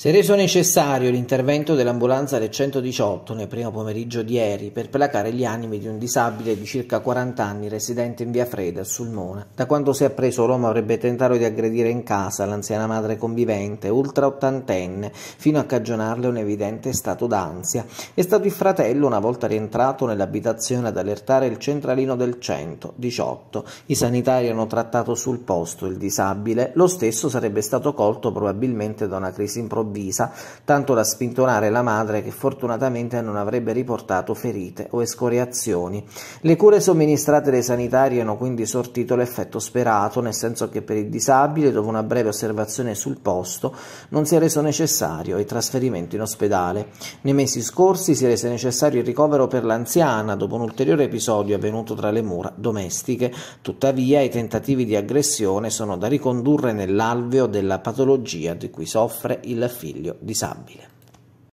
Si è reso necessario l'intervento dell'ambulanza del 118 nel primo pomeriggio di ieri per placare gli animi di un disabile di circa 40 anni residente in via Freda, a Sulmona. Da quando si è preso Roma avrebbe tentato di aggredire in casa l'anziana madre convivente, ultra ottantenne, fino a cagionarle un evidente stato d'ansia. È stato il fratello, una volta rientrato nell'abitazione, ad allertare il centralino del 118. I sanitari hanno trattato sul posto il disabile, lo stesso sarebbe stato colto probabilmente da una crisi improvvisa improvvisa, tanto da spintonare la madre che fortunatamente non avrebbe riportato ferite o escoriazioni. Le cure somministrate dai sanitari hanno quindi sortito l'effetto sperato, nel senso che per il disabile, dopo una breve osservazione sul posto, non si è reso necessario il trasferimento in ospedale. Nei mesi scorsi si è reso necessario il ricovero per l'anziana dopo un ulteriore episodio avvenuto tra le mura domestiche. Tuttavia, i tentativi di aggressione sono da ricondurre nell'alveo della patologia di cui soffre il figlio disabile.